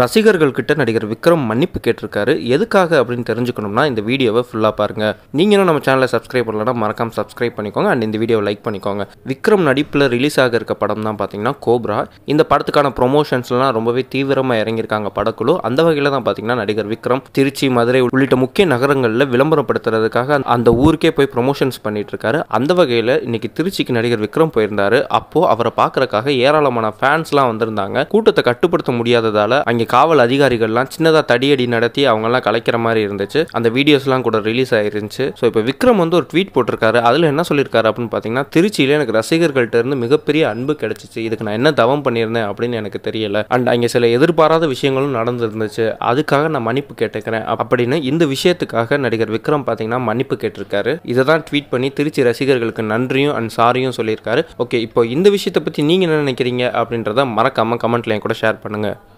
ரசிகர்கள்கிட்ட நடிகர் விக்ரம் மன்னிப்பு கேட்டிருக்காரு எதுக்காக அப்படின்னு தெரிஞ்சுக்கணும்னா இந்த வீடியோவை ஃபுல்லாக பாருங்கள் நீங்களும் நம்ம சேனலை சப்ஸ்கிரைப் பண்ணலன்னா மறக்காமல் சப்ஸ்கிரைப் பண்ணிக்கோங்க அண்ட் இந்த வீடியோவை லைக் பண்ணிக்கோங்க விக்ரம் நடிப்பில் ரிலீஸ் ஆக இருக்க படம் தான் பார்த்தீங்கன்னா கோப்ரா இந்த படத்துக்கான ப்ரொமோஷன்ஸ்லாம் ரொம்பவே தீவிரமாக இறங்கியிருக்காங்க படக்குழு அந்த வகையில் தான் பார்த்தீங்கன்னா நடிகர் விக்ரம் திருச்சி மதுரை உள்ளிட்ட முக்கிய நகரங்களில் விளம்பரப்படுத்துறதுக்காக அந்த ஊருக்கே போய் ப்ரொமோஷன்ஸ் பண்ணிட்டு இருக்காரு அந்த வகையில் இன்னைக்கு திருச்சிக்கு நடிகர் விக்ரம் போயிருந்தாரு அப்போது அவரை பார்க்குறக்காக ஏராளமான ஃபேன்ஸ்லாம் வந்திருந்தாங்க கூட்டத்தை கட்டுப்படுத்த முடியாததால் அங்கே காவல் அதிகாரிகள்லாம் சின்னதாக தடியடி நடத்தி அவங்கெல்லாம் கலைக்கிற மாதிரி இருந்துச்சு அந்த வீடியோஸ்லாம் கூட ரிலீஸ் ஆயிருந்துச்சு ஸோ இப்போ விக்ரம் வந்து ஒரு ட்வீட் போட்டிருக்காரு அதில் என்ன சொல்லியிருக்காரு அப்படின்னு பார்த்தீங்கன்னா திருச்சியில் எனக்கு ரசிகர்கள்ட்ட இருந்து மிகப்பெரிய அன்பு கிடைச்சிச்சு இதுக்கு நான் என்ன தவம் பண்ணியிருந்தேன் அப்படின்னு எனக்கு தெரியல அண்ட் அங்கே சில எதிர்பாராத விஷயங்களும் நடந்துருந்துச்சு அதுக்காக நான் மன்னிப்பு கேட்டுக்கிறேன் அப்படின்னு இந்த விஷயத்துக்காக நடிகர் விக்ரம் பார்த்தீங்கன்னா மன்னிப்பு கேட்டிருக்காரு இதை தான் ட்வீட் பண்ணி திருச்சி ரசிகர்களுக்கு நன்றியும் அண்ட் சாரியும் சொல்லியிருக்காரு ஓகே இப்போ இந்த விஷயத்தை பற்றி நீங்கள் என்ன நினைக்கிறீங்க அப்படின்றத மறக்காமல் கமெண்ட்லையும் கூட ஷேர் பண்ணுங்கள்